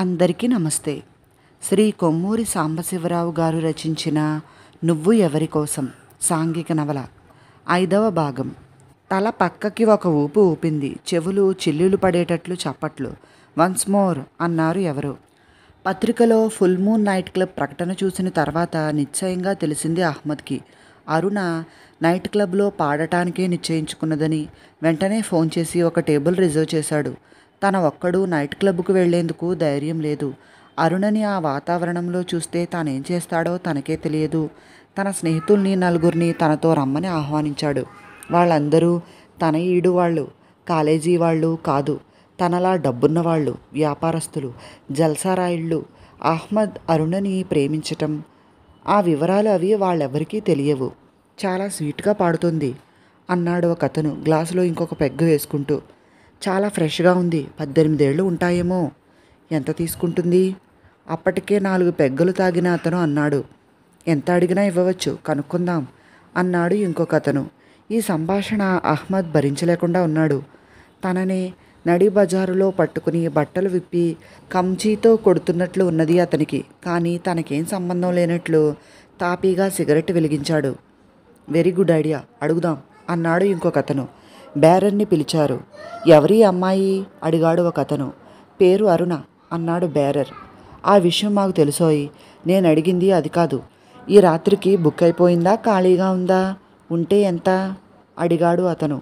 అందరికీ నమస్తే శ్రీ కొమ్మూరి సాంబశివరావు గారు రచించిన నువ్వు ఎవరి కోసం సాంఘిక నవల ఐదవ భాగం తల పక్కకి ఒక ఊపు ఊపింది చెవులు చిల్లులు పడేటట్లు చప్పట్లు వన్స్ మోర్ అన్నారు ఎవరు పత్రికలో ఫుల్ మూన్ నైట్ క్లబ్ ప్రకటన చూసిన తర్వాత నిశ్చయంగా తెలిసింది అహ్మద్కి అరుణ నైట్ క్లబ్లో పాడటానికే నిశ్చయించుకున్నదని వెంటనే ఫోన్ చేసి ఒక టేబుల్ రిజర్వ్ చేశాడు తన ఒక్కడు నైట్ క్లబ్కు వెళ్లేందుకు ధైర్యం లేదు అరుణని ఆ వాతావరణంలో చూస్తే తానేం చేస్తాడో తనకే తెలియదు తన స్నేహితుల్ని నలుగురిని తనతో రమ్మని ఆహ్వానించాడు వాళ్ళందరూ తన ఈడు వాళ్ళు కాలేజీ వాళ్ళు కాదు తనలా డబ్బున్న వాళ్ళు వ్యాపారస్తులు జల్సారాయిళ్ళు అహ్మద్ అరుణని ప్రేమించటం ఆ వివరాలు అవి వాళ్ళెవరికీ తెలియవు చాలా స్వీట్గా పాడుతుంది అన్నాడు ఒక అతను గ్లాసులో ఇంకొక పెగ్గు వేసుకుంటూ చాలా ఫ్రెష్గా ఉంది పద్దెనిమిదేళ్ళు ఉంటాయేమో ఎంత తీసుకుంటుంది అప్పటికే నాలుగు పెగ్గలు తాగిన అతను అన్నాడు ఎంత అడిగినా ఇవ్వవచ్చు కనుక్కుందాం అన్నాడు ఇంకొక అతను ఈ సంభాషణ అహ్మద్ భరించలేకుండా ఉన్నాడు తనని నడి బజారులో పట్టుకుని బట్టలు విప్పి కంచీతో కొడుతున్నట్లు ఉన్నది అతనికి కానీ తనకేం సంబంధం లేనట్లు తాపీగా సిగరెట్ వెలిగించాడు వెరీ గుడ్ ఐడియా అడుగుదాం అన్నాడు ఇంకొకతను బేరన్ని పిలిచారు ఎవరి అమ్మాయి అడిగాడు ఒక అతను పేరు అరుణ అన్నాడు బేరర్ ఆ విషయం మాకు తెలుసోయి నేను అడిగింది అది కాదు ఈ రాత్రికి బుక్ అయిపోయిందా ఖాళీగా ఉందా ఉంటే ఎంత అడిగాడు అతను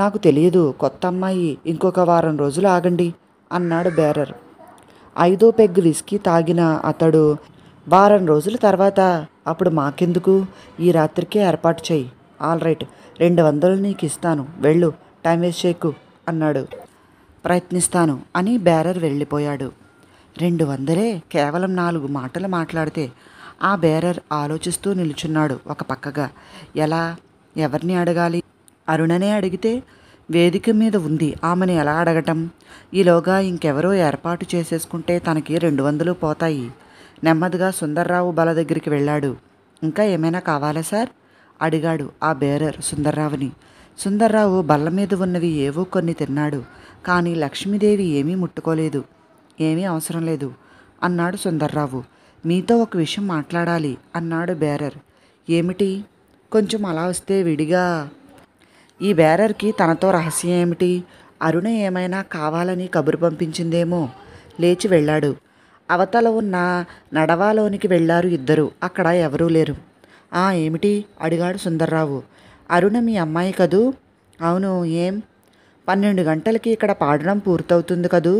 నాకు తెలియదు కొత్త అమ్మాయి ఇంకొక వారం రోజులు ఆగండి అన్నాడు బేరర్ ఐదో పెగ్ విస్కీ తాగిన అతడు వారం రోజుల తర్వాత అప్పుడు మాకెందుకు ఈ రాత్రికే ఏర్పాటు చేయి ఆల్ రైట్ రెండు వందలు నీకు ఇస్తాను వెళ్ళు టైం వేస్ట్ చేయకు అన్నాడు ప్రయత్నిస్తాను అని బేరర్ వెళ్ళిపోయాడు రెండు వందలే కేవలం నాలుగు మాటలు మాట్లాడితే ఆ బేరర్ ఆలోచిస్తూ నిలుచున్నాడు ఒక పక్కగా ఎలా ఎవరిని అడగాలి అరుణనే అడిగితే వేదిక మీద ఉంది ఆమెను ఎలా అడగటం ఈలోగా ఇంకెవరో ఏర్పాటు చేసేసుకుంటే తనకి రెండు వందలు పోతాయి నెమ్మదిగా సుందర్రావు బల దగ్గరికి వెళ్ళాడు ఇంకా ఏమైనా కావాలా సార్ అడిగాడు ఆ బేరర్ సుందర్రావుని సుందర్రావు బల్ల మీద ఉన్నవి ఏవో కొన్ని తిన్నాడు కానీ లక్ష్మీదేవి ఏమీ ముట్టుకోలేదు ఏమీ అవసరం లేదు అన్నాడు సుందర్రావు మీతో ఒక విషయం మాట్లాడాలి అన్నాడు బేరర్ ఏమిటి కొంచెం అలా వస్తే విడిగా ఈ బేరర్కి తనతో రహస్యం ఏమిటి అరుణ ఏమైనా కావాలని కబురు పంపించిందేమో లేచి వెళ్ళాడు అవతల ఉన్న నడవాలోనికి వెళ్ళారు ఇద్దరు అక్కడ ఎవరూ లేరు ఆ ఏమిటి అడిగాడు సుందర్రావు అరుణ మీ అమ్మాయి కదూ అవును ఏం పన్నెండు గంటలకి ఇక్కడ పాడడం పూర్తవుతుంది కదూ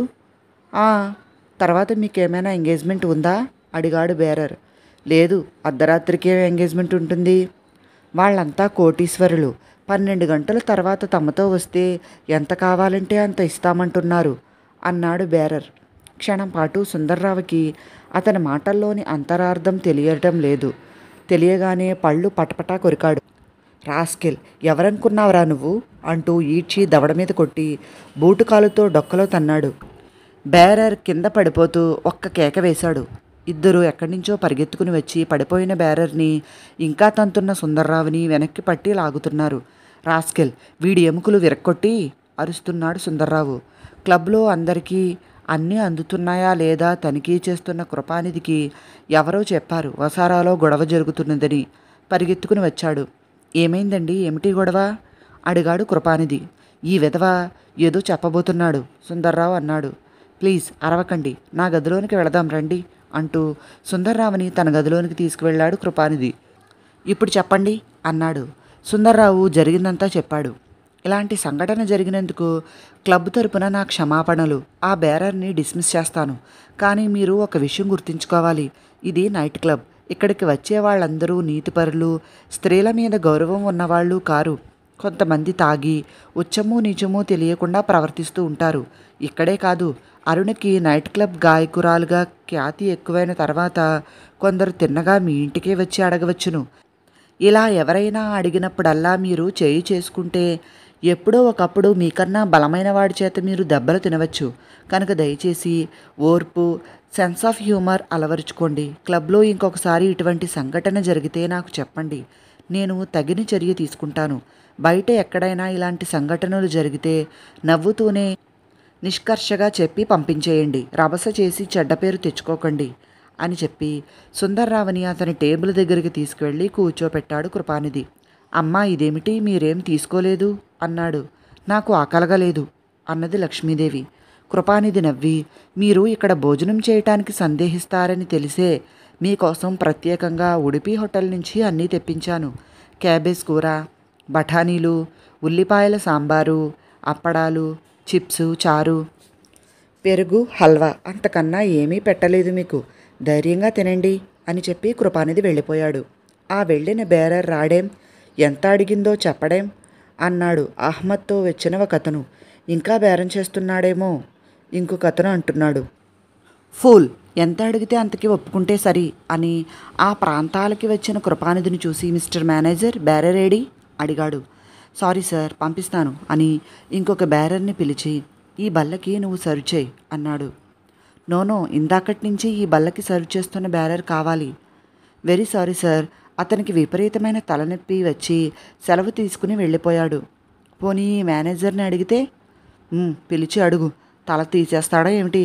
తర్వాత మీకేమైనా ఎంగేజ్మెంట్ ఉందా అడిగాడు బేరర్ లేదు అర్ధరాత్రికే ఎంగేజ్మెంట్ ఉంటుంది వాళ్ళంతా కోటీశ్వరులు పన్నెండు గంటల తర్వాత తమతో వస్తే ఎంత కావాలంటే అంత ఇస్తామంటున్నారు అన్నాడు బేరర్ క్షణం పాటు సుందర్రావుకి అతని మాటల్లోని అంతరార్థం తెలియటం లేదు తెలియగానే పళ్ళు పటపటా కొరికాడు రాస్కిల్ ఎవరనుకున్నావురా నువ్వు అంటూ ఈడ్చి దవడ మీద కొట్టి బూటుకాలుతో డొక్కలో తన్నాడు బేరర్ కింద పడిపోతూ ఒక్క కేక వేశాడు ఇద్దరు ఎక్కడి నుంచో పరిగెత్తుకుని వచ్చి పడిపోయిన బేరర్ని ఇంకా తంతున్న సుందర్రావుని వెనక్కి పట్టి లాగుతున్నారు రాస్కెల్ వీడి ఎముకలు విరక్కొట్టి అరుస్తున్నాడు సుందర్రావు క్లబ్లో అందరికీ అన్నీ అందుతున్నాయా లేదా తనిఖీ చేస్తున్న కృపానిధికి ఎవరో చెప్పారు వసారాలో గొడవ జరుగుతున్నదని పరిగెత్తుకుని వచ్చాడు ఏమైందండి ఏమిటి గొడవ అడిగాడు కృపానిధి ఈ విధవ ఏదో చెప్పబోతున్నాడు సుందర్రావు అన్నాడు ప్లీజ్ అరవకండి నా గదిలోనికి వెళదాం రండి అంటూ సుందర్రావుని తన గదిలోనికి తీసుకువెళ్ళాడు కృపానిధి ఇప్పుడు చెప్పండి అన్నాడు సుందర్రావు జరిగిందంతా చెప్పాడు ఇలాంటి సంఘటన జరిగినందుకు క్లబ్ తరపున నా క్షమాపణలు ఆ బేరర్ని డిస్మిస్ చేస్తాను కానీ మీరు ఒక విషయం గుర్తుంచుకోవాలి ఇది నైట్ క్లబ్ ఇక్కడికి వచ్చే వాళ్ళందరూ నీతిపరులు స్త్రీల మీద గౌరవం ఉన్నవాళ్ళు కారు కొంతమంది తాగి ఉచ్చము నీచము తెలియకుండా ప్రవర్తిస్తూ ఉంటారు ఇక్కడే కాదు అరుణకి నైట్ క్లబ్ గాయకురాలుగా ఖ్యాతి ఎక్కువైన తర్వాత కొందరు తిన్నగా మీ ఇంటికే వచ్చి అడగవచ్చును ఇలా ఎవరైనా అడిగినప్పుడల్లా మీరు చేయి చేసుకుంటే ఎప్పుడో ఒకప్పుడు మీకన్నా బలమైన వాడి చేత మీరు దెబ్బలు తినవచ్చు కనుక దయచేసి ఓర్పు సెన్స్ ఆఫ్ హ్యూమర్ అలవరుచుకోండి క్లబ్లో ఇంకొకసారి ఇటువంటి సంఘటన జరిగితే నాకు చెప్పండి నేను తగిన చర్య తీసుకుంటాను బయట ఎక్కడైనా ఇలాంటి సంఘటనలు జరిగితే నవ్వుతూనే నిష్కర్షగా చెప్పి పంపించేయండి రభస చేసి చెడ్డ పేరు తెచ్చుకోకండి అని చెప్పి సుందర్రావుని అతని టేబుల్ దగ్గరికి తీసుకువెళ్ళి కూర్చోపెట్టాడు కృపానిధి అమ్మా ఇదేమిటి మీరేం తీసుకోలేదు అన్నాడు నాకు ఆకలగలేదు లేదు అన్నది లక్ష్మీదేవి కృపానిధి నవ్వి మీరు ఇక్కడ భోజనం చేయటానికి సందేహిస్తారని తెలిసే మీకోసం ప్రత్యేకంగా ఉడిపి హోటల్ నుంచి అన్నీ తెప్పించాను క్యాబేజ్ కూర బఠానీలు ఉల్లిపాయల సాంబారు అప్పడాలు చిప్స్ చారు పెరుగు హల్వా అంతకన్నా ఏమీ పెట్టలేదు మీకు ధైర్యంగా తినండి అని చెప్పి కృపానిధి వెళ్ళిపోయాడు ఆ వెళ్ళిన బేరర్ రాడేం ఎంత అడిగిందో చెప్పడేం అన్నాడు అహ్మద్తో వచ్చిన కథను ఇంకా బేరం చేస్తున్నాడేమో ఇంకో కథను అంటున్నాడు ఫూల్ ఎంత అడిగితే అంతకి ఒప్పుకుంటే సరి అని ఆ ప్రాంతాలకి వచ్చిన కృపానిధిని చూసి మిస్టర్ మేనేజర్ బేరరేడి అడిగాడు సారీ సార్ పంపిస్తాను అని ఇంకొక బేరర్ని పిలిచి ఈ బల్లకి నువ్వు సర్వ్ చేయి అన్నాడు నోనో ఇందాకటి నుంచి ఈ బల్లకి సర్వ్ చేస్తున్న బ్యారర్ కావాలి వెరీ సారీ సార్ అతనికి విపరీతమైన తలనొప్పి వచ్చి సెలవు తీసుకుని వెళ్ళిపోయాడు పోనీ మేనేజర్ని అడిగితే పిలిచి అడుగు తల తీసేస్తాడా ఏమిటి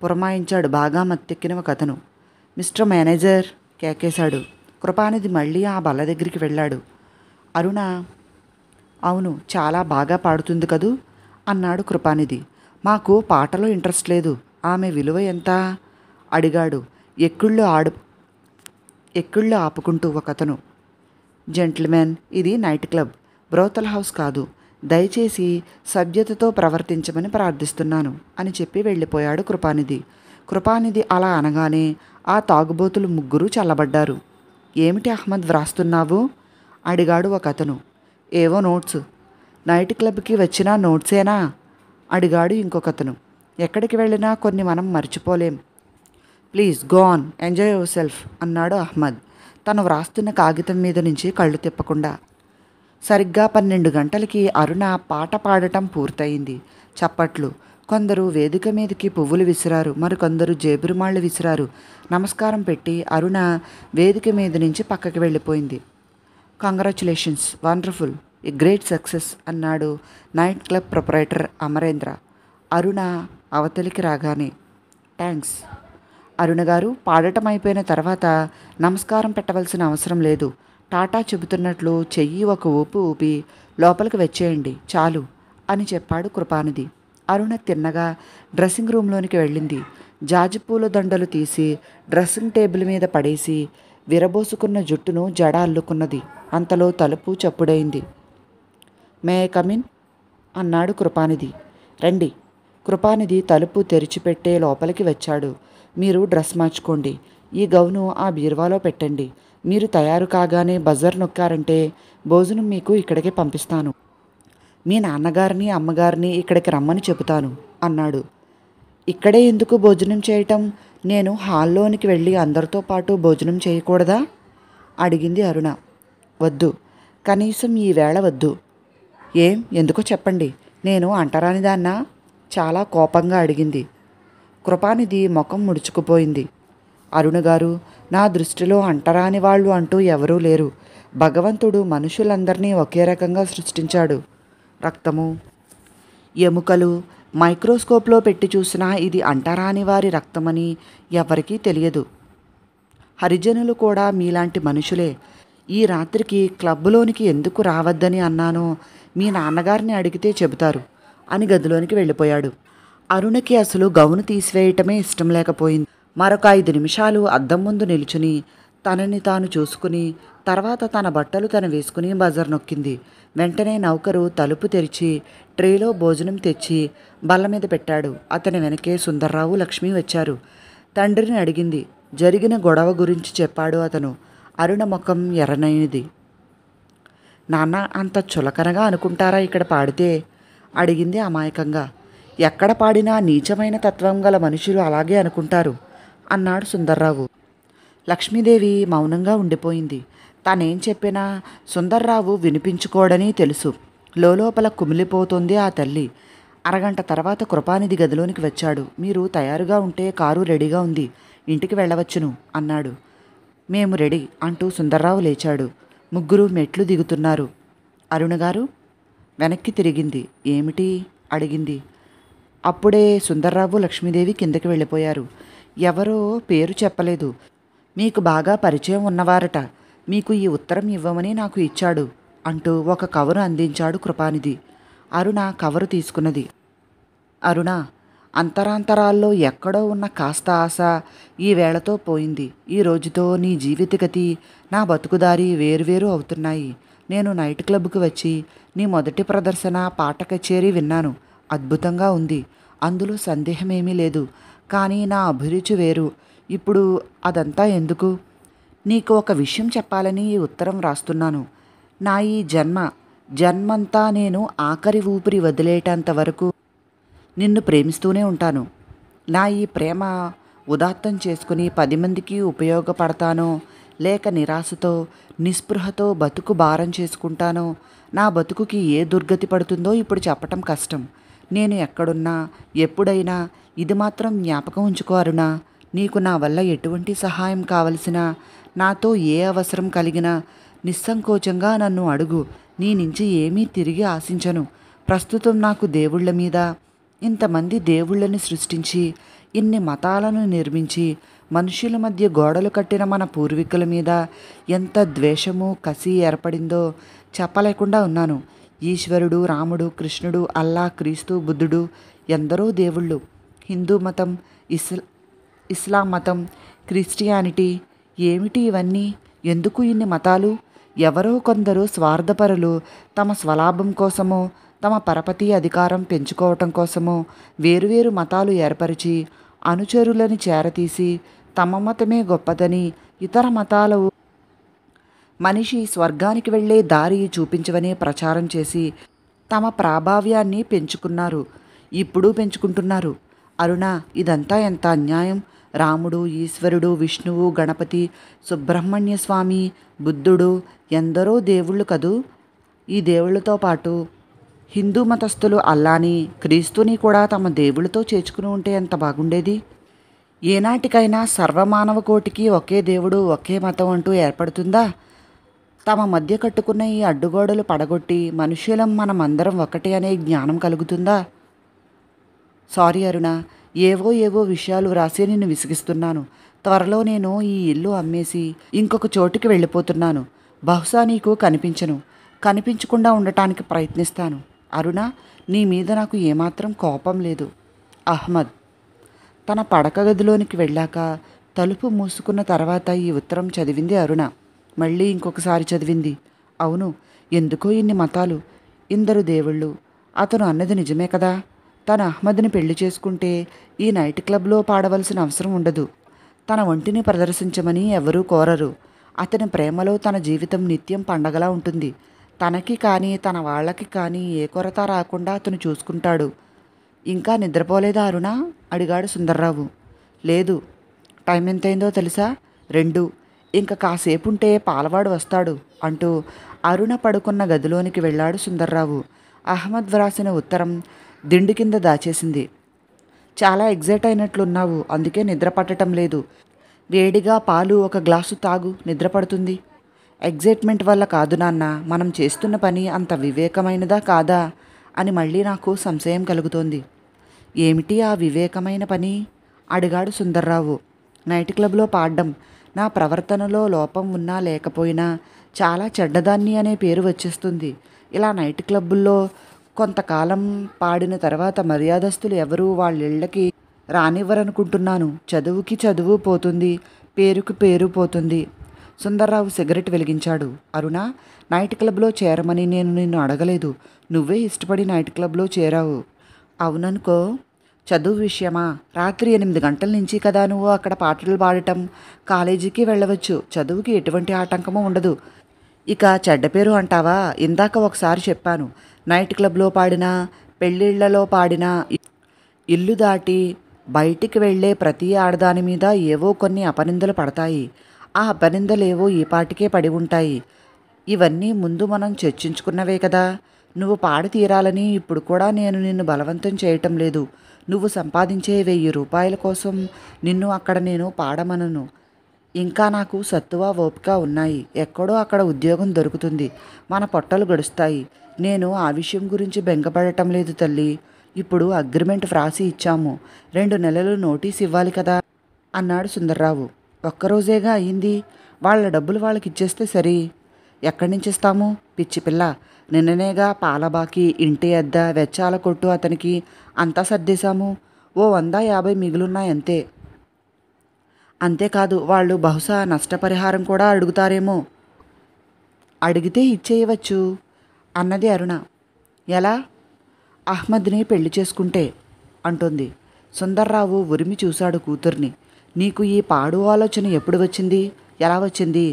పురమాయించాడు బాగా మత్తెక్కిన ఒక అతను మిస్టర్ మేనేజర్ కేకేశాడు కృపానిధి మళ్ళీ ఆ బల్ల దగ్గరికి వెళ్ళాడు అరుణ అవును చాలా బాగా పాడుతుంది కదూ అన్నాడు కృపానిధి మాకు పాటలో ఇంట్రెస్ట్ లేదు ఆమె విలువ ఎంత అడిగాడు ఎక్కుళ్ళు ఆడు ఎక్కుళ్ళు ఆపుకుంటూ ఒకతను జెంటిల్మెన్ ఇది నైట్ క్లబ్ బ్రోతల్ హౌస్ కాదు దయచేసి సభ్యతతో ప్రవర్తించమని ప్రార్థిస్తున్నాను అని చెప్పి వెళ్ళిపోయాడు కృపానిధి కృపానిధి అలా అనగానే ఆ తాగుబోతులు ముగ్గురు చల్లబడ్డారు ఏమిటి అహ్మద్ వ్రాస్తున్నావు అడిగాడు ఒక అతను ఏవో నోట్స్ నైట్ క్లబ్కి వచ్చినా నోట్సేనా అడిగాడు ఇంకొకతను ఎక్కడికి వెళ్ళినా కొన్ని మనం మర్చిపోలేం please go on enjoy yourself అన్నాడు అహ్మద్ తను వ్రాస్తున్న కాగితం మీద నుంచి కళ్ళు తిప్పకుండా సరిగ్గా పన్నెండు గంటలకి అరుణ పాట పాడటం పూర్తయింది చప్పట్లు కొందరు వేదిక మీదకి పువ్వులు విసిరారు మరికొందరు జేబురుమాళ్ళు విసిరారు నమస్కారం పెట్టి అరుణ వేదిక మీద నుంచి పక్కకి వెళ్ళిపోయింది కంగ్రాచులేషన్స్ వండర్ఫుల్ ఈ గ్రేట్ సక్సెస్ అన్నాడు night club proprietor Amarendra Aruna అవతలికి రాగానే థ్యాంక్స్ అరుణ గారు పాడటం అయిపోయిన తర్వాత నమస్కారం పెట్టవలసిన అవసరం లేదు టాటా చెబుతున్నట్లు చెయ్యి ఒక ఊపు ఊపి లోపలికి వచ్చేయండి చాలు అని చెప్పాడు కృపానిధి అరుణ తిన్నగా డ్రెస్సింగ్ రూమ్లోనికి వెళ్ళింది జాజిపూల దండలు తీసి డ్రెస్సింగ్ టేబుల్ మీద పడేసి విరబోసుకున్న జుట్టును జడ అల్లుకున్నది అంతలో తలుపు చప్పుడైంది మే కమిన్ అన్నాడు కృపానిధి రండి కృపానిధి తలుపు తెరిచిపెట్టే లోపలికి వచ్చాడు మీరు డ్రెస్ మార్చుకోండి ఈ గౌను ఆ బీరువాలో పెట్టండి మీరు తయారు కాగానే బజర్ నొక్కారంటే భోజనం మీకు ఇక్కడికే పంపిస్తాను మీ నాన్నగారిని అమ్మగారిని ఇక్కడికి రమ్మని చెబుతాను అన్నాడు ఇక్కడే ఎందుకు భోజనం చేయటం నేను హాల్లోనికి వెళ్ళి అందరితో పాటు భోజనం చేయకూడదా అడిగింది అరుణ వద్దు కనీసం ఈ వేళ వద్దు ఏం ఎందుకో చెప్పండి నేను అంటరానిదాన్నా చాలా కోపంగా అడిగింది కృపానిధి ముఖం ముడుచుకుపోయింది అరుణ గారు నా దృష్టిలో అంటరాని వాళ్ళు అంటూ ఎవరూ లేరు భగవంతుడు మనుషులందరినీ ఒకే రకంగా సృష్టించాడు రక్తము ఎముకలు మైక్రోస్కోప్లో పెట్టి చూసినా ఇది అంటరాని వారి రక్తమని ఎవరికీ తెలియదు హరిజనులు కూడా మీలాంటి మనుషులే ఈ రాత్రికి క్లబ్లోనికి ఎందుకు రావద్దని అన్నానో మీ నాన్నగారిని అడిగితే చెబుతారు అని గదిలోనికి వెళ్ళిపోయాడు అరుణకి అసలు గౌను తీసివేయటమే ఇష్టం లేకపోయింది మరొక ఐదు నిమిషాలు అద్దం ముందు నిలుచుని తనని తాను చూసుకుని తర్వాత తన బట్టలు తను వేసుకుని బజర్ నొక్కింది వెంటనే నౌకరు తలుపు తెరిచి ట్రేలో భోజనం తెచ్చి బల్ల మీద పెట్టాడు అతని వెనకే సుందర్రావు లక్ష్మి వచ్చారు తండ్రిని అడిగింది జరిగిన గొడవ గురించి చెప్పాడు అతను అరుణ ముఖం ఎర్రనైనది నాన్న అంత చులకనగా అనుకుంటారా ఇక్కడ పాడితే అడిగింది అమాయకంగా ఎక్కడ పాడినా నీచమైన తత్వం గల మనుషులు అలాగే అనుకుంటారు అన్నాడు సుందర్రావు లక్ష్మీదేవి మౌనంగా ఉండిపోయింది తానేం చెప్పినా సుందర్రావు వినిపించుకోడని తెలుసు లోపల కుమిలిపోతుంది ఆ తల్లి అరగంట తర్వాత కృపానిధి గదిలోనికి వచ్చాడు మీరు తయారుగా ఉంటే కారు రెడీగా ఉంది ఇంటికి వెళ్ళవచ్చును అన్నాడు మేము రెడీ అంటూ సుందర్రావు లేచాడు ముగ్గురు మెట్లు దిగుతున్నారు అరుణగారు వెనక్కి తిరిగింది ఏమిటి అడిగింది అప్పుడే సుందర్రావు లక్ష్మీదేవి కిందకి వెళ్ళిపోయారు ఎవరో పేరు చెప్పలేదు మీకు బాగా పరిచయం ఉన్నవారట మీకు ఈ ఉత్తరం ఇవ్వమని నాకు ఇచ్చాడు అంటూ ఒక కవరు అందించాడు కృపానిధి అరుణ కవరు తీసుకున్నది అరుణ అంతరాంతరాల్లో ఎక్కడో ఉన్న కాస్త ఆశ ఈ వేళతో పోయింది ఈ రోజుతో నీ జీవితగతి నా బతుకుదారి వేరువేరు అవుతున్నాయి నేను నైట్ క్లబ్కి వచ్చి నీ మొదటి ప్రదర్శన పాట కచేరీ విన్నాను అద్భుతంగా ఉంది అందులో సందేహమేమీ లేదు కానీ నా అభిరుచి వేరు ఇప్పుడు అదంతా ఎందుకు నీకు ఒక విషయం చెప్పాలని ఈ ఉత్తరం రాస్తున్నాను నా ఈ జన్మ జన్మంతా నేను ఆఖరి ఊపిరి వదిలేటంత వరకు నిన్ను ప్రేమిస్తూనే ఉంటాను నా ఈ ప్రేమ ఉదాత్తం చేసుకుని పది మందికి ఉపయోగపడతానో లేక నిరాశతో నిస్పృహతో బతుకు భారం చేసుకుంటానో నా బతుకుకి ఏ దుర్గతి పడుతుందో ఇప్పుడు చెప్పటం కష్టం నేను ఎక్కడున్నా ఎప్పుడైనా ఇది మాత్రం జ్ఞాపకం ఉంచుకోరునా నీకు నా వల్ల ఎటువంటి సహాయం కావలసిన నాతో ఏ అవసరం కలిగినా నిస్సంకోచంగా నన్ను అడుగు నీ నుంచి ఏమీ తిరిగి ఆశించను ప్రస్తుతం నాకు దేవుళ్ల మీద ఇంతమంది దేవుళ్ళని సృష్టించి ఇన్ని మతాలను నిర్మించి మనుషుల మధ్య గోడలు కట్టిన మన పూర్వీకుల మీద ఎంత ద్వేషము కసి ఏర్పడిందో చెప్పలేకుండా ఉన్నాను ఈశ్వరుడు రాముడు కృష్ణుడు అల్లా క్రీస్తు బుద్ధుడు ఎందరో దేవుళ్ళు హిందూ మతం ఇస్లా ఇస్లాం మతం క్రిస్టియానిటీ ఏమిటి ఇవన్నీ ఎందుకు ఇన్ని మతాలు ఎవరో కొందరు స్వార్థపరులు తమ స్వలాభం కోసమో తమ పరపతి అధికారం పెంచుకోవటం కోసమో వేరువేరు మతాలు ఏర్పరిచి అనుచరులని చేరతీసి తమ మతమే గొప్పదని ఇతర మతాలు మనిషి స్వర్గానికి వెళ్లే దారి చూపించవనే ప్రచారం చేసి తమ ప్రాభావ్యాన్ని పెంచుకున్నారు ఇప్పుడు పెంచుకుంటున్నారు అరుణ ఇదంతా ఎంత అన్యాయం రాముడు ఈశ్వరుడు విష్ణువు గణపతి సుబ్రహ్మణ్య స్వామి బుద్ధుడు ఎందరో దేవుళ్ళు కదూ ఈ దేవుళ్ళతో పాటు హిందూ మతస్థులు అల్లాని క్రీస్తుని కూడా తమ దేవుళ్ళతో చేర్చుకుని ఉంటే ఎంత బాగుండేది ఏనాటికైనా సర్వమానవ కోటికి ఒకే దేవుడు ఒకే మతం అంటూ ఏర్పడుతుందా తమ మధ్య కట్టుకున్న ఈ అడ్డుగోడలు పడగొట్టి మనుషులం మనమందరం ఒకటి అనే జ్ఞానం కలుగుతుందా సారీ అరుణ ఏవో ఏవో విషయాలు రాసి నిన్ను విసిగిస్తున్నాను త్వరలో నేను ఈ ఇల్లు అమ్మేసి ఇంకొక చోటుకి వెళ్ళిపోతున్నాను బహుశా నీకు కనిపించను కనిపించకుండా ఉండటానికి ప్రయత్నిస్తాను అరుణ నీ మీద నాకు ఏమాత్రం కోపం లేదు అహ్మద్ తన పడక గదిలోనికి వెళ్ళాక తలుపు మూసుకున్న తర్వాత ఈ ఉత్తరం చదివింది అరుణ మళ్ళీ ఇంకొకసారి చదివింది అవును ఎందుకో ఇన్ని మతాలు ఇందరు దేవుళ్ళు అతను అన్నది నిజమే కదా తన అహ్మద్ని పెళ్లి చేసుకుంటే ఈ నైట్ క్లబ్లో పాడవలసిన అవసరం ఉండదు తన ఒంటిని ప్రదర్శించమని ఎవరూ కోరరు అతని ప్రేమలో తన జీవితం నిత్యం పండగలా ఉంటుంది తనకి కానీ తన వాళ్ళకి కానీ ఏ కొరత రాకుండా అతను చూసుకుంటాడు ఇంకా నిద్రపోలేదా అరుణ అడిగాడు సుందర్రావు లేదు టైం ఎంతైందో తెలుసా రెండు ఇంకా కాసేపు ఉంటే పాలవాడు వస్తాడు అంటూ అరుణ పడుకున్న గదిలోనికి వెళ్ళాడు సుందర్రావు అహ్మద్ వ్రాసిన ఉత్తరం దిండు కింద దాచేసింది చాలా ఎగ్జైట్ అయినట్లున్నావు అందుకే నిద్ర పట్టడం లేదు వేడిగా పాలు ఒక గ్లాసు తాగు నిద్రపడుతుంది ఎగ్జైట్మెంట్ వల్ల కాదు నాన్న మనం చేస్తున్న పని అంత వివేకమైనదా కాదా అని మళ్ళీ నాకు సంశయం కలుగుతోంది ఏమిటి ఆ వివేకమైన పని అడిగాడు సుందర్రావు నైట్ క్లబ్లో పాడడం నా ప్రవర్తనలో లోపం ఉన్నా లేకపోయినా చాలా చెడ్డదాన్ని అనే పేరు వచ్చేస్తుంది ఇలా నైట్ క్లబ్బుల్లో కొంతకాలం పాడిన తర్వాత మర్యాదస్తులు ఎవరూ వాళ్ళ ఇళ్ళకి రానివ్వరనుకుంటున్నాను చదువుకి చదువు పోతుంది పేరుకు పేరు పోతుంది సుందర్రావు సిగరెట్ వెలిగించాడు అరుణ నైట్ క్లబ్లో చేరమని నేను నిన్ను అడగలేదు నువ్వే ఇష్టపడి నైట్ క్లబ్లో చేరావు అవుననుకో చదువు విషయమా రాత్రి ఎనిమిది గంటల నుంచి కదా నువ్వు అక్కడ పాటలు పాడటం కాలేజీకి వెళ్ళవచ్చు చదువుకి ఎటువంటి ఆటంకము ఉండదు ఇక చెడ్డ పేరు అంటావా ఇందాక ఒకసారి చెప్పాను నైట్ క్లబ్లో పాడినా పెళ్ళిళ్లలో పాడినా ఇల్లు దాటి బయటికి వెళ్లే ప్రతి ఆడదాని మీద ఏవో కొన్ని అపనిందలు పడతాయి ఆ ఏవో ఈ పాటికే పడి ఉంటాయి ఇవన్నీ ముందు మనం చర్చించుకున్నవే కదా నువ్వు పాడి తీరాలని ఇప్పుడు కూడా నేను నిన్ను బలవంతం చేయటం లేదు నువ్వు సంపాదించే వెయ్యి రూపాయల కోసం నిన్ను అక్కడ నేను పాడమనను ఇంకా నాకు సత్తువ ఓపిక ఉన్నాయి ఎక్కడో అక్కడ ఉద్యోగం దొరుకుతుంది మన పొట్టలు గడుస్తాయి నేను ఆ విషయం గురించి బెంగపడటం లేదు తల్లి ఇప్పుడు అగ్రిమెంట్ వ్రాసి ఇచ్చాము రెండు నెలలు నోటీస్ ఇవ్వాలి కదా అన్నాడు సుందర్రావు ఒక్కరోజేగా అయింది వాళ్ళ డబ్బులు వాళ్ళకి ఇచ్చేస్తే సరి ఎక్కడి నుంచి ఇస్తాము పిచ్చి పిల్ల నిన్ననేగా పాలబాకి ఇంటి అద్ద వెచ్చాల కొట్టు అతనికి అంతా సర్దేశాము ఓ వంద యాభై అంతే అంతేకాదు వాళ్ళు బహుశా నష్టపరిహారం కూడా అడుగుతారేమో అడిగితే ఇచ్చేయవచ్చు అన్నది అరుణ ఎలా అహ్మద్ని పెళ్లి చేసుకుంటే అంటుంది సుందర్రావు ఉరిమి చూశాడు కూతుర్ని నీకు ఈ పాడు ఆలోచన ఎప్పుడు వచ్చింది ఎలా వచ్చింది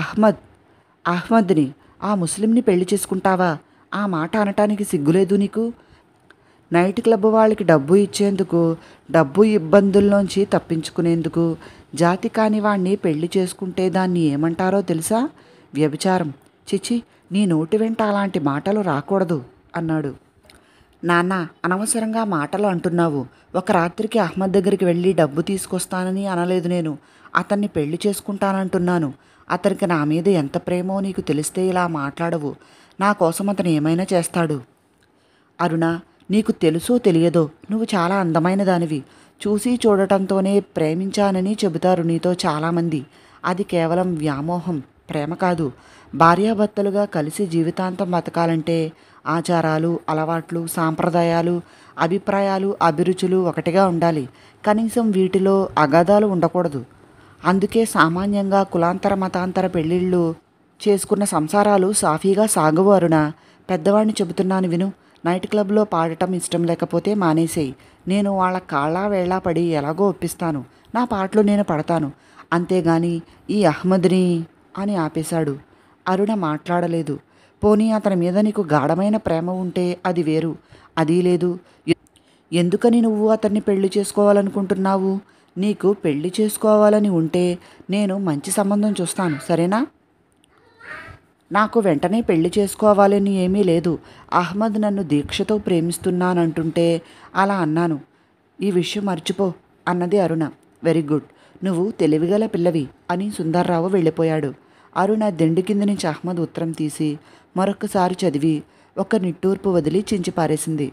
అహ్మద్ అహ్మద్ని ఆ ముస్లింని పెళ్లి చేసుకుంటావా ఆ మాట అనటానికి సిగ్గులేదు నీకు నైట్ క్లబ్ వాళ్ళకి డబ్బు ఇచ్చేందుకు డబ్బు ఇబ్బందుల్లోంచి తప్పించుకునేందుకు జాతి కాని వాణ్ణి పెళ్లి చేసుకుంటే దాన్ని ఏమంటారో తెలుసా వ్యభిచారం చిచి నీ నోటి వెంట అలాంటి మాటలు రాకూడదు అన్నాడు నాన్న అనవసరంగా మాటలు అంటున్నావు ఒక రాత్రికి అహ్మద్ దగ్గరికి వెళ్ళి డబ్బు తీసుకొస్తానని అనలేదు నేను అతన్ని పెళ్లి చేసుకుంటానంటున్నాను అతనికి నా మీద ఎంత ప్రేమో నీకు తెలిస్తే ఇలా మాట్లాడవు నా కోసం అతను ఏమైనా చేస్తాడు అరుణ నీకు తెలుసో తెలియదో నువ్వు చాలా అందమైన దానివి చూసి చూడటంతోనే ప్రేమించానని చెబుతారు నీతో చాలామంది అది కేవలం వ్యామోహం ప్రేమ కాదు భార్యాభర్తలుగా కలిసి జీవితాంతం బతకాలంటే ఆచారాలు అలవాట్లు సాంప్రదాయాలు అభిప్రాయాలు అభిరుచులు ఒకటిగా ఉండాలి కనీసం వీటిలో అగాధాలు ఉండకూడదు అందుకే సామాన్యంగా కులాంతర మతాంతర పెళ్ళిళ్ళు చేసుకున్న సంసారాలు సాఫీగా సాగవు అరుణ పెద్దవాడిని చెబుతున్నాను విను నైట్ క్లబ్లో పాడటం ఇష్టం లేకపోతే మానేసేయి నేను వాళ్ళ కాళ్ళ వేళా పడి ఎలాగో ఒప్పిస్తాను నా పాటలు నేను పడతాను అంతేగాని ఈ అహ్మద్ని అని ఆపేశాడు అరుణ మాట్లాడలేదు పోనీ అతని మీద నీకు గాఢమైన ప్రేమ ఉంటే అది వేరు అది లేదు ఎందుకని నువ్వు అతన్ని పెళ్లి చేసుకోవాలనుకుంటున్నావు నీకు పెళ్లి చేసుకోవాలని ఉంటే నేను మంచి సంబంధం చూస్తాను సరేనా నాకు వెంటనే పెళ్లి చేసుకోవాలని ఏమీ లేదు అహ్మద్ నన్ను దీక్షతో ప్రేమిస్తున్నానంటుంటే అలా అన్నాను ఈ విషయం మర్చిపో అన్నది అరుణ వెరీ గుడ్ నువ్వు తెలివిగల పిల్లవి అని సుందర్రావు వెళ్ళిపోయాడు అరుణ దిండు కింద నుంచి అహ్మద్ ఉత్తరం తీసి మరొకసారి చదివి ఒక నిట్టూర్పు వదిలి చించిపారేసింది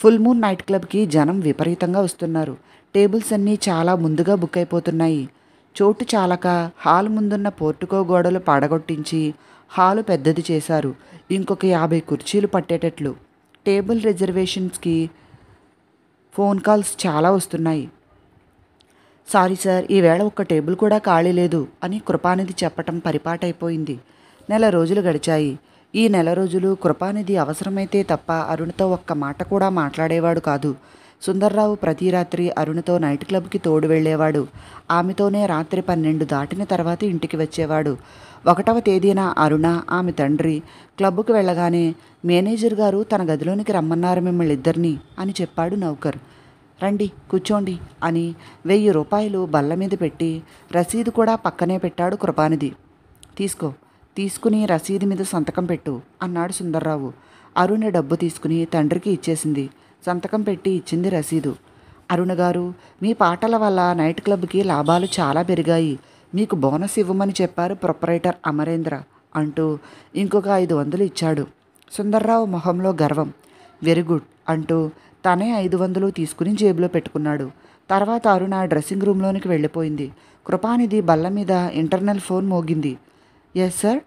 ఫుల్ మూన్ నైట్ క్లబ్కి జనం విపరీతంగా వస్తున్నారు టేబుల్స్ అన్నీ చాలా ముందుగా బుక్ అయిపోతున్నాయి చోటు చాలక హాల్ ముందున్న పోర్టుకో గోడలు పడగొట్టించి హాలు పెద్దది చేశారు ఇంకొక యాభై కుర్చీలు పట్టేటట్లు టేబుల్ రిజర్వేషన్స్కి ఫోన్ కాల్స్ చాలా వస్తున్నాయి సారీ సార్ ఈవేళ ఒక్క టేబుల్ కూడా ఖాళీ లేదు అని కృపానిధి చెప్పటం పరిపాటైపోయింది నెల రోజులు గడిచాయి ఈ నెల రోజులు కృపానిధి అవసరమైతే తప్ప అరుణతో ఒక్క మాట కూడా మాట్లాడేవాడు కాదు సుందర్రావు ప్రతి రాత్రి అరుణతో నైట్ క్లబ్కి తోడు వెళ్ళేవాడు ఆమెతోనే రాత్రి పన్నెండు దాటిన తర్వాత ఇంటికి వచ్చేవాడు ఒకటవ తేదీన అరుణ ఆమె తండ్రి క్లబ్కు వెళ్ళగానే మేనేజర్ గారు తన గదిలోనికి రమ్మన్నారు మిమ్మల్ని ఇద్దరిని అని చెప్పాడు నౌకర్ రండి కూర్చోండి అని వెయ్యి రూపాయలు బల్ల మీద పెట్టి రసీదు కూడా పక్కనే పెట్టాడు కృపానిధి తీసుకో తీసుకుని రసీదు మీద సంతకం పెట్టు అన్నాడు సుందర్రావు అరుణ డబ్బు తీసుకుని తండ్రికి ఇచ్చేసింది సంతకం పెట్టి ఇచ్చింది రసీదు అరుణ గారు మీ పాటల వల్ల నైట్ క్లబ్కి లాభాలు చాలా పెరిగాయి మీకు బోనస్ ఇవ్వమని చెప్పారు ప్రొపరేటర్ అమరేంద్ర అంటూ ఇంకొక ఐదు వందలు ఇచ్చాడు సుందర్రావు మొహంలో గర్వం వెరీ గుడ్ అంటూ తనే ఐదు వందలు తీసుకుని జేబులో పెట్టుకున్నాడు తర్వాత అరుణ డ్రెస్సింగ్ రూమ్లోనికి వెళ్ళిపోయింది కృపానిధి బల్ల మీద ఇంటర్నల్ ఫోన్ మోగింది ఎస్ సార్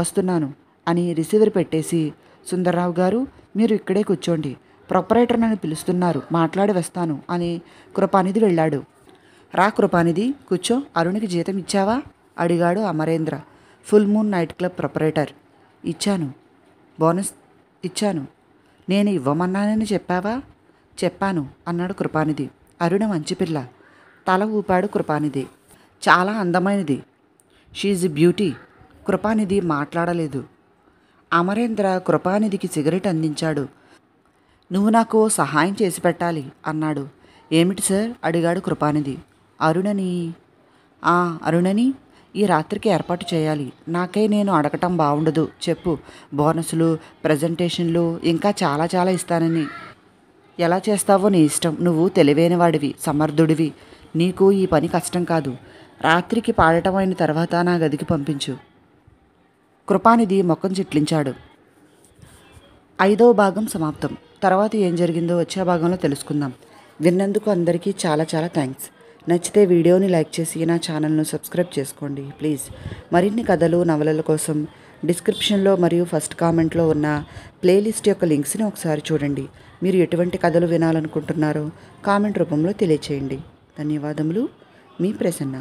వస్తున్నాను అని రిసీవర్ పెట్టేసి సుందర్రావు గారు మీరు ఇక్కడే కూర్చోండి ప్రొపరేటర్ నన్ను పిలుస్తున్నారు మాట్లాడి వస్తాను అని కృపానిధి వెళ్ళాడు రా కృపానిధి కూర్చో అరుణికి జీతం ఇచ్చావా అడిగాడు Amarendra full moon night club proprietor ఇచ్చాను బోనస్ ఇచ్చాను నేను ఇవ్వమన్నానని చెప్పావా చెప్పాను అన్నాడు కృపానిధి అరుణ మంచి పిల్ల తల ఊపాడు కృపానిధి చాలా అందమైనది షీఈ్ బ్యూటీ కృపానిధి మాట్లాడలేదు అమరేంద్ర కృపానిధికి సిగరెట్ అందించాడు నువ్వు నాకు సహాయం చేసి పెట్టాలి అన్నాడు ఏమిటి సార్ అడిగాడు కృపానిధి అరుణని ఆ అరుణని ఈ రాత్రికి ఏర్పాటు చేయాలి నాకే నేను అడగటం బాగుండదు చెప్పు బోనసులు ప్రజెంటేషన్లు ఇంకా చాలా చాలా ఇస్తానని ఎలా చేస్తావో నీ ఇష్టం నువ్వు తెలివైనవాడివి సమర్థుడివి నీకు ఈ పని కష్టం కాదు రాత్రికి పాడటం అయిన తర్వాత నా గదికి పంపించు కృపానిధి ముఖం చిట్లించాడు ఐదవ భాగం సమాప్తం తర్వాత ఏం జరిగిందో వచ్చే భాగంలో తెలుసుకుందాం విన్నందుకు అందరికీ చాలా చాలా థ్యాంక్స్ నచ్చితే వీడియోని లైక్ చేసి నా ఛానల్ను సబ్స్క్రైబ్ చేసుకోండి ప్లీజ్ మరిన్ని కథలు నవలల కోసం డిస్క్రిప్షన్లో మరియు ఫస్ట్ కామెంట్లో ఉన్న ప్లేలిస్ట్ యొక్క లింక్స్ని ఒకసారి చూడండి మీరు ఎటువంటి కథలు వినాలనుకుంటున్నారో కామెంట్ రూపంలో తెలియచేయండి ధన్యవాదములు మీ ప్రసన్న